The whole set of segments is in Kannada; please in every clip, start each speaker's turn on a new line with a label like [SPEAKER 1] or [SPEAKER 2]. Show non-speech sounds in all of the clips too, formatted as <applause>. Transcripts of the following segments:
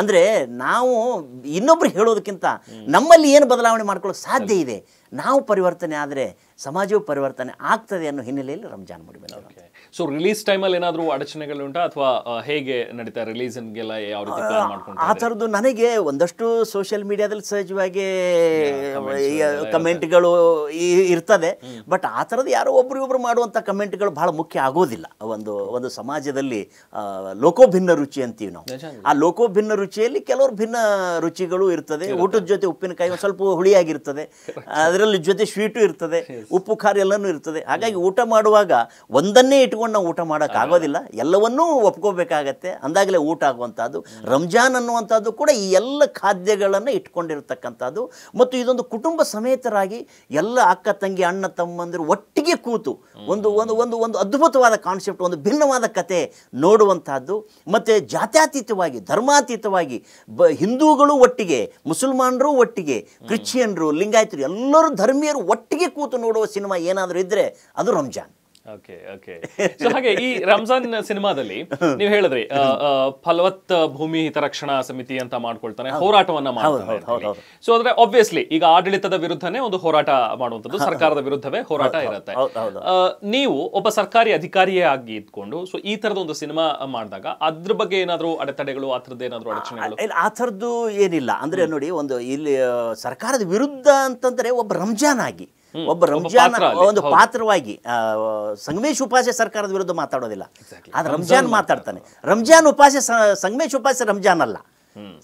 [SPEAKER 1] ಅಂದರೆ ನಾವು ಇನ್ನೊಬ್ರು ಹೇಳೋದಕ್ಕಿಂತ ನಮ್ಮಲ್ಲಿ ಏನು ಬದಲಾವಣೆ ಮಾಡ್ಕೊಳ್ಳೋಕೆ ಸಾಧ್ಯ ಇದೆ ನಾವು ಪರಿವರ್ತನೆ ಆದರೆ ಸಮಾಜವು ಪರಿವರ್ತನೆ ಆಗ್ತದೆ ಅನ್ನೋ ಹಿನ್ನೆಲೆಯಲ್ಲಿ ರಂಜಾನ್ ಮುಡಿಮೇಲೆ
[SPEAKER 2] ಸೊ ರಿಲೀಸ್ ಟೈಮಲ್ಲಿ ಏನಾದರೂ ಅಡಚಣೆಗಳು ಉಂಟಾ ಅಥವಾ ಹೇಗೆ ನಡೀತಾ ರಿಲೀಸನ್ಗೆಲ್ಲ ರೀತಿ
[SPEAKER 1] ಆ ಥರದ್ದು ನನಗೆ ಒಂದಷ್ಟು ಸೋಷಿಯಲ್ ಮೀಡಿಯಾದಲ್ಲಿ ಸಹಜವಾಗಿ ಕಮೆಂಟ್ಗಳು ಇರ್ತದೆ ಬಟ್ ಆ ಥರದ್ದು ಯಾರೋ ಒಬ್ರು ಇಬ್ಬರು ಮಾಡುವಂಥ ಕಮೆಂಟ್ಗಳು ಭಾಳ ಮುಖ್ಯ ಆಗೋದಿಲ್ಲ ಒಂದು ಒಂದು ಸಮಾಜದಲ್ಲಿ ಲೋಕೋಭಿನ್ನ ರುಚಿ ಅಂತೀವಿ ನಾವು ಆ ಲೋಕೋಭಿನ್ನ ರುಚಿಯಲ್ಲಿ ಕೆಲವರು ಭಿನ್ನ ರುಚಿಗಳು ಇರ್ತದೆ ಊಟದ ಜೊತೆ ಉಪ್ಪಿನಕಾಯಿ ಸ್ವಲ್ಪ ಹುಳಿಯಾಗಿರ್ತದೆ ಅದರಲ್ಲಿ ಅದರಲ್ಲಿ ಜೊತೆ ಸ್ವೀಟು ಇರ್ತದೆ ಉಪ್ಪು ಖಾರ ಎಲ್ಲನೂ ಇರ್ತದೆ ಹಾಗಾಗಿ ಊಟ ಮಾಡುವಾಗ ಒಂದನ್ನೇ ಇಟ್ಕೊಂಡು ನಾವು ಊಟ ಮಾಡೋಕ್ಕಾಗೋದಿಲ್ಲ ಎಲ್ಲವನ್ನೂ ಒಪ್ಕೋಬೇಕಾಗತ್ತೆ ಅಂದಾಗಲೇ ಊಟ ಆಗುವಂಥದ್ದು ರಂಜಾನ್ ಅನ್ನುವಂಥದ್ದು ಕೂಡ ಈ ಎಲ್ಲ ಖಾದ್ಯಗಳನ್ನು ಇಟ್ಕೊಂಡಿರ್ತಕ್ಕಂಥದ್ದು ಮತ್ತು ಇದೊಂದು ಕುಟುಂಬ ಸಮೇತರಾಗಿ ಎಲ್ಲ ಅಕ್ಕ ತಂಗಿ ಅಣ್ಣ ತಮ್ಮಂದಿರು ಒಟ್ಟಿಗೆ ಕೂತು ಒಂದು ಒಂದು ಒಂದು ಒಂದು ಅದ್ಭುತವಾದ ಕಾನ್ಸೆಪ್ಟ್ ಒಂದು ಭಿನ್ನವಾದ ಕತೆ ನೋಡುವಂಥದ್ದು ಮತ್ತು ಜಾತ್ಯಾತೀತವಾಗಿ ಧರ್ಮಾತೀತವಾಗಿ ಬ ಹಿಂದೂಗಳು ಒಟ್ಟಿಗೆ ಮುಸಲ್ಮಾನರು ಒಟ್ಟಿಗೆ ಕ್ರಿಶ್ಚಿಯನ್ರು ಲಿಂಗಾಯತರು ಎಲ್ಲರೂ ಎಲ್ಲರೂ ಧರ್ಮೀಯರು ಒಟ್ಟಿಗೆ ಕೂತು ನೋಡುವ ಸಿನಿಮಾ ಏನಾದರೂ ಇದ್ದರೆ ಅದು ರಂಜಾನ್
[SPEAKER 2] ಓಕೆ ಓಕೆ ಹಾಗೆ ಈ ರಂಜಾನ್ ಸಿನಿಮಾದಲ್ಲಿ <laughs> ನೀವು ಹೇಳಿದ್ರಿ ಫಲವತ್ ಭೂಮಿ ಹಿತರಕ್ಷಣಾ ಸಮಿತಿ ಅಂತ ಮಾಡ್ಕೊಳ್ತಾನೆ ಹೋರಾಟವನ್ನ ಮಾಡ್ತಾರೆ ಸೊ ಅಂದ್ರೆ ಆಬ್ವಿಯಸ್ಲಿ ಈಗ ಆಡಳಿತದ ವಿರುದ್ಧನೇ ಒಂದು ಹೋರಾಟ ಮಾಡುವಂತದ್ದು ಸರ್ಕಾರದ ವಿರುದ್ಧವೇ ಹೋರಾಟ ಇರುತ್ತೆ ನೀವು ಒಬ್ಬ ಸರ್ಕಾರಿ ಅಧಿಕಾರಿಯೇ ಆಗಿ ಇದ್ಕೊಂಡು ಸೊ ಈ ತರದ ಒಂದು ಸಿನಿಮಾ ಮಾಡಿದಾಗ ಅದ್ರ ಬಗ್ಗೆ ಏನಾದ್ರೂ ಅಡೆತಡೆಗಳು ಆ ಥರದ್ದು ಏನಾದರೂ ಅಡಚಣೆಗಳು
[SPEAKER 1] ಆ ಥರದ್ದು ಏನಿಲ್ಲ ಅಂದ್ರೆ ನೋಡಿ ಒಂದು ಇಲ್ಲಿ ಸರ್ಕಾರದ ವಿರುದ್ಧ ಅಂತಂದ್ರೆ ಒಬ್ಬ ರಂಜಾನ್ ಆಗಿ ಒಬ್ಬ ರಂಜಾನ್ ಒಂದು ಪಾತ್ರವಾಗಿ ಸಂಗಮೇಶ್ ಉಪಾಸೆ ಸರ್ಕಾರದ ವಿರುದ್ಧ ಮಾತಾಡೋದಿಲ್ಲ ಆದ್ರೆ ರಂಜಾನ್ ಮಾತಾಡ್ತಾನೆ ರಂಜಾನ್ ಉಪಾಸೆ ಸಂಗಮೇಶ್ ಉಪಾಸೆ ರಂಜಾನ್ ಅಲ್ಲ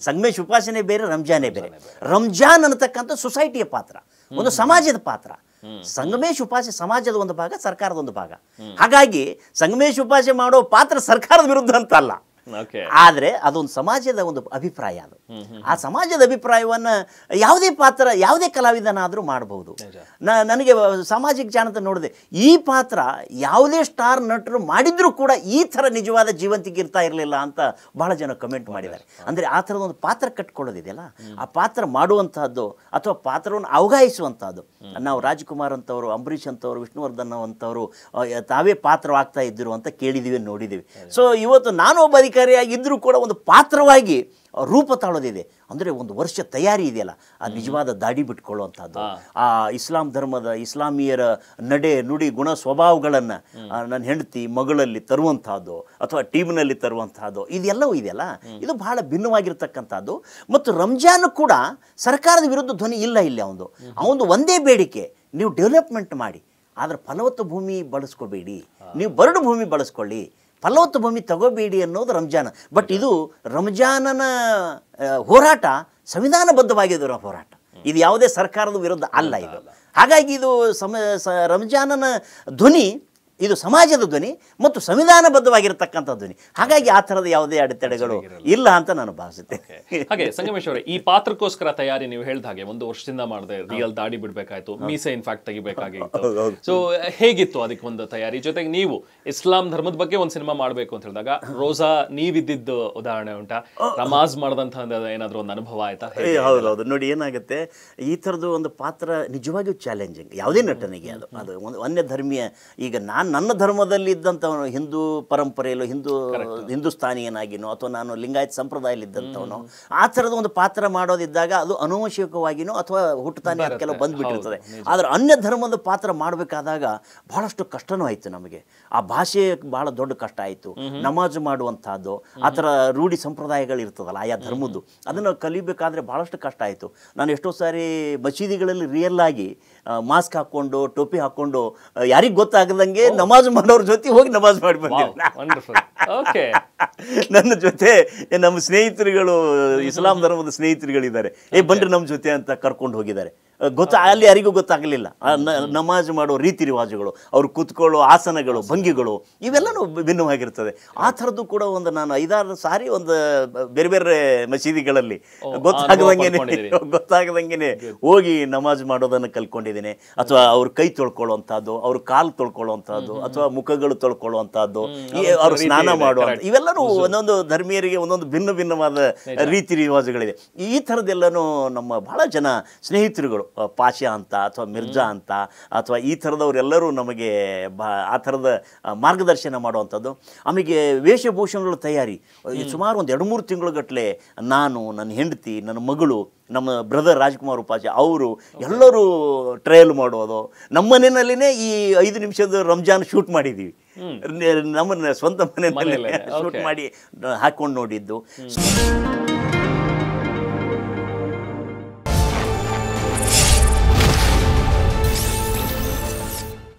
[SPEAKER 1] ಸಂಗಮೇಶ್ ಉಪಾಸನೆ ಬೇರೆ ರಂಜಾನೇ ಬೇರೆ ರಂಜಾನ್ ಅನ್ನತಕ್ಕಂಥ ಸೊಸೈಟಿಯ ಪಾತ್ರ ಒಂದು ಸಮಾಜದ ಪಾತ್ರ ಸಂಗಮೇಶ್ ಉಪಾಸೆ ಸಮಾಜದ ಒಂದು ಭಾಗ ಸರ್ಕಾರದ ಒಂದು ಭಾಗ ಹಾಗಾಗಿ ಸಂಗಮೇಶ್ ಉಪಾಸೆ ಮಾಡೋ ಪಾತ್ರ ಸರ್ಕಾರದ ವಿರುದ್ಧ ಅಂತ ಅಲ್ಲ ಆದರೆ ಅದೊಂದು ಸಮಾಜದ ಒಂದು ಅಭಿಪ್ರಾಯ ಅದು ಆ ಸಮಾಜದ ಅಭಿಪ್ರಾಯವನ್ನು ಯಾವುದೇ ಪಾತ್ರ ಯಾವುದೇ ಕಲಾವಿದನಾದರೂ ಮಾಡಬಹುದು ನನಗೆ ಸಾಮಾಜಿಕ ಜಾಣತ ನೋಡಿದೆ ಈ ಪಾತ್ರ ಯಾವುದೇ ಸ್ಟಾರ್ ನಟರು ಮಾಡಿದರೂ ಕೂಡ ಈ ಥರ ನಿಜವಾದ ಜೀವಂತಿಗೆ ಇರ್ತಾ ಇರಲಿಲ್ಲ ಅಂತ ಬಹಳ ಜನ ಕಮೆಂಟ್ ಮಾಡಿದ್ದಾರೆ ಅಂದರೆ ಆ ಥರದ ಒಂದು ಪಾತ್ರ ಕಟ್ಕೊಳ್ಳೋದಿದೆಯಲ್ಲ ಆ ಪಾತ್ರ ಮಾಡುವಂತಹದ್ದು ಅಥವಾ ಪಾತ್ರವನ್ನು ಅವಗಾಯಿಸುವಂತಹದ್ದು ನಾವು ರಾಜ್ಕುಮಾರ್ ಅಂತವರು ಅಂಬರೀಷ್ ಅಂತವರು ವಿಷ್ಣುವರ್ಧನ್ ಅಂತವರು ತಾವೇ ಪಾತ್ರವಾಗ್ತಾ ಇದ್ದರು ಅಂತ ಕೇಳಿದೀವಿ ನೋಡಿದೀವಿ ಸೊ ಇವತ್ತು ಒಬ್ಬ ಅಧಿಕಾರಿಯಾಗಿದ್ದರೂ ಕೂಡ ಒಂದು ಪಾತ್ರವಾಗಿ ರೂಪ ತಾಳೋದಿದೆ ಅಂದರೆ ಒಂದು ವರ್ಷ ತಯಾರಿ ಇದೆಯಲ್ಲ ಆ ನಿಜವಾದ ದಾಡಿ ಬಿಟ್ಕೊಳ್ಳುವಂಥದ್ದು ಆ ಇಸ್ಲಾಂ ಧರ್ಮದ ಇಸ್ಲಾಮಿಯರ ನಡೆ ನುಡಿ ಗುಣ ಸ್ವಭಾವಗಳನ್ನು ನನ್ನ ಹೆಂಡತಿ ಮಗಳಲ್ಲಿ ತರುವಂಥದ್ದು ಅಥವಾ ಟೀಮ್ನಲ್ಲಿ ತರುವಂಥದ್ದು ಇದೆಲ್ಲವೂ ಇದೆಯಲ್ಲ ಇದು ಬಹಳ ಭಿನ್ನವಾಗಿರ್ತಕ್ಕಂಥದ್ದು ಮತ್ತು ರಂಜಾನ್ ಕೂಡ ಸರ್ಕಾರದ ವಿರುದ್ಧ ಧ್ವನಿ ಇಲ್ಲ ಇಲ್ಲಿ ಅವನು ಅವನು ಒಂದೇ ಬೇಡಿಕೆ ನೀವು ಡೆವಲಪ್ಮೆಂಟ್ ಮಾಡಿ ಆದರೆ ಫಲವತ್ತ ಭೂಮಿ ಬಳಸ್ಕೋಬೇಡಿ ನೀವು ಬರಡು ಭೂಮಿ ಬಳಸ್ಕೊಳ್ಳಿ ಫಲವತ್ತು ಭೂಮಿ ತಗೋಬೇಡಿ ಅನ್ನೋದು ರಂಜಾನ್ ಬಟ್ ಇದು ರಂಜಾನನ ಹೋರಾಟ ಸಂವಿಧಾನಬದ್ಧವಾಗಿದರ ಹೋರಾಟ ಇದು ಯಾವುದೇ ಸರ್ಕಾರದ ವಿರುದ್ಧ ಅಲ್ಲ ಇದು ಹಾಗಾಗಿ ಇದು ಸಮ ರಂಜಾನನ ಧ್ವನಿ ಇದು ಸಮಾಜದ ಧ್ವನಿ ಮತ್ತು ಸಂವಿಧಾನಬದ್ಧವಾಗಿರತಕ್ಕಂಥ ಧ್ವನಿ ಹಾಗಾಗಿ ಆ ಥರದ ಯಾವುದೇ ಅಡೆತಡೆಗಳು ಇಲ್ಲ ಅಂತ ನಾನು ಭಾವಿಸುತ್ತೆ
[SPEAKER 2] ಹಾಗೆ ಸಂಗಮೇಶ್ವರ ಈ ಪಾತ್ರಕ್ಕೋಸ್ಕರ ತಯಾರಿ ನೀವು ಹೇಳಿದ ಹಾಗೆ ಒಂದು ವರ್ಷದಿಂದ ಮಾಡಿದೆ ರಿಯಲ್ ದಾಡಿ ಬಿಡಬೇಕಾಯ್ತು ಮೀಸೆ ಇನ್ಫ್ಯಾಕ್ಟ್ ತೆಗಿಬೇಕಾಗಿತ್ತು ಸೊ ಹೇಗಿತ್ತು ಅದಕ್ಕೆ ಒಂದು ತಯಾರಿ ಜೊತೆಗೆ ನೀವು ಇಸ್ಲಾಂ ಧರ್ಮದ ಬಗ್ಗೆ ಒಂದು ಸಿನಿಮಾ ಮಾಡಬೇಕು ಅಂತ ಹೇಳಿದಾಗ ರೋಸಾ ನೀವಿದ್ದಿದ್ದು ಉದಾಹರಣೆ ಉಂಟಾ ನಮಾಜ್ ಮಾಡದಂತ ಏನಾದರೂ ಒಂದು ಅನುಭವ ಆಯ್ತಾ ಹೌದು
[SPEAKER 1] ನೋಡಿ ಏನಾಗುತ್ತೆ ಈ ಥರದ್ದು ಒಂದು ಪಾತ್ರ ನಿಜವಾಗಿಯೂ ಚಾಲೆಂಜಿಂಗ್ ಯಾವುದೇ ನಟನೆಗೆ ಅದು ಅದು ಒಂದು ಅನ್ಯ ಧರ್ಮೀಯ ಈಗ ನಾ ನಾನು ನನ್ನ ಧರ್ಮದಲ್ಲಿ ಇದ್ದಂಥವನು ಹಿಂದೂ ಪರಂಪರೆಯಲ್ಲೂ ಹಿಂದೂ ಹಿಂದೂಸ್ತಾನಿಯನಾಗಿನೋ ಅಥವಾ ನಾನು ಲಿಂಗಾಯತ್ ಇದ್ದಂಥವನು ಆ ಥರದ ಒಂದು ಪಾತ್ರ ಮಾಡೋದಿದ್ದಾಗ ಅದು ಅನುವಂಶಿಕವಾಗಿನೋ ಅಥವಾ ಹುಟ್ಟುತ್ತಾನೆ ಅದಕ್ಕೆಲ್ಲ ಬಂದುಬಿಟ್ಟಿರ್ತದೆ ಆದರೆ ಅನ್ಯ ಧರ್ಮದ ಪಾತ್ರ ಮಾಡಬೇಕಾದಾಗ ಬಹಳಷ್ಟು ಕಷ್ಟನೂ ಆಯಿತು ನಮಗೆ ಆ ಭಾಷೆ ಬಹಳ ದೊಡ್ಡ ಕಷ್ಟ ಆಯಿತು ನಮಾಜ್ ಮಾಡುವಂಥದ್ದು ಆ ಥರ ರೂಢಿ ಸಂಪ್ರದಾಯಗಳು ಆಯಾ ಧರ್ಮದ್ದು ಅದನ್ನು ಕಲಿಬೇಕಾದ್ರೆ ಬಹಳಷ್ಟು ಕಷ್ಟ ಆಯಿತು ನಾನು ಎಷ್ಟೋ ಸಾರಿ ಮಸೀದಿಗಳಲ್ಲಿ ರಿಯಲ್ ಆಗಿ ಮಾಸ್ಕ್ ಹಾಕ್ಕೊಂಡು ಟೋಪಿ ಹಾಕ್ಕೊಂಡು ಯಾರಿಗೂ ಗೊತ್ತಾಗದಂಗೆ ನಮಾಜ್ ಮಾಡೋರ ಜೊತೆ ಹೋಗಿ ನಮಾಜ್ ಮಾಡಿ ಓಕೆ <laughs> ನನ್ನ ಜೊತೆ ನಮ್ಮ ಸ್ನೇಹಿತರುಗಳು ಇಸ್ಲಾಂ ಧರ್ಮದ ಸ್ನೇಹಿತರುಗಳಿದ್ದಾರೆ ಏ ಬನ್ರಿ ನಮ್ಮ ಜೊತೆ ಅಂತ ಕರ್ಕೊಂಡು ಹೋಗಿದ್ದಾರೆ ಗೊತ್ತ ಅಲ್ಲಿ ಯಾರಿಗೂ ಗೊತ್ತಾಗಲಿಲ್ಲ ನಮಾಜ್ ಮಾಡೋ ರೀತಿ ರಿವಾಜುಗಳು ಅವ್ರು ಕೂತ್ಕೊಳ್ಳೋ ಆಸನಗಳು ಭಂಗಿಗಳು ಇವೆಲ್ಲನೂ ಭಿನ್ನವಾಗಿರ್ತದೆ ಆ ಥರದ್ದು ಕೂಡ ಒಂದು ನಾನು ಐದಾರು ಸಾರಿ ಒಂದು ಬೇರೆ ಬೇರೆ ಮಸೀದಿಗಳಲ್ಲಿ ಗೊತ್ತಾಗದಂಗೆ ಗೊತ್ತಾಗದಂಗೆನೆ <laughs> ಹೋಗಿ ನಮಾಜ್ ಮಾಡೋದನ್ನು ಕಲ್ಕೊಂಡಿದ್ದೀನಿ ಅಥವಾ ಅವ್ರ ಕೈ ತೊಳ್ಕೊಳ್ಳೋ ಅವ್ರ ಕಾಲು ತೊಳ್ಕೊಳ್ಳೋ ಮಾಡುವಂತಹದ್ದು ಅಥವಾ ಮುಖಗಳು ತೊಳ್ಕೊಳ್ಳುವಂತಹದ್ದು ಅವರು ಸ್ನಾನ ಮಾಡುವಂತ ಇವೆಲ್ಲರೂ ಒಂದೊಂದು ಧರ್ಮೀಯರಿಗೆ ಒಂದೊಂದು ಭಿನ್ನ ಭಿನ್ನವಾದ ರೀತಿ ರಿವಾಜುಗಳಿದೆ ಈ ಥರದ್ದೆಲ್ಲನೂ ನಮ್ಮ ಬಹಳ ಜನ ಸ್ನೇಹಿತರುಗಳು ಪಾಶಾ ಅಂತ ಅಥವಾ ಮಿರ್ಜಾ ಅಂತ ಅಥವಾ ಈ ಥರದವರೆಲ್ಲರೂ ನಮಗೆ ಬಾ ಆ ಥರದ ಮಾರ್ಗದರ್ಶನ ಮಾಡುವಂಥದ್ದು ಆಮೇಲೆ ವೇಷಭೂಷಣಗಳ ತಯಾರಿ ಸುಮಾರು ಒಂದು ಎರಡು ಮೂರು ತಿಂಗಳುಗಟ್ಟಲೆ ನಾನು ನನ್ನ ಹೆಂಡತಿ ನನ್ನ ಮಗಳು ನಮ್ಮ ಬ್ರದರ್ ರಾಜ್ಕುಮಾರ್ ಉಪಾಜಿ ಅವರು ಎಲ್ಲರೂ ಟ್ರಯಲ್ ಮಾಡೋದು ನಮ್ಮ ಮನೆಯಲ್ಲಿನೇ ಈ ಐದು ನಿಮಿಷದ ರಂಜಾನ್ ಶೂಟ್ ಮಾಡಿದ್ದೀವಿ ನಮ್ಮ ಸ್ವಂತ ಮನೆಯಲ್ಲೇ ಶೂಟ್ ಮಾಡಿ ಹಾಕ್ಕೊಂಡು ನೋಡಿದ್ದು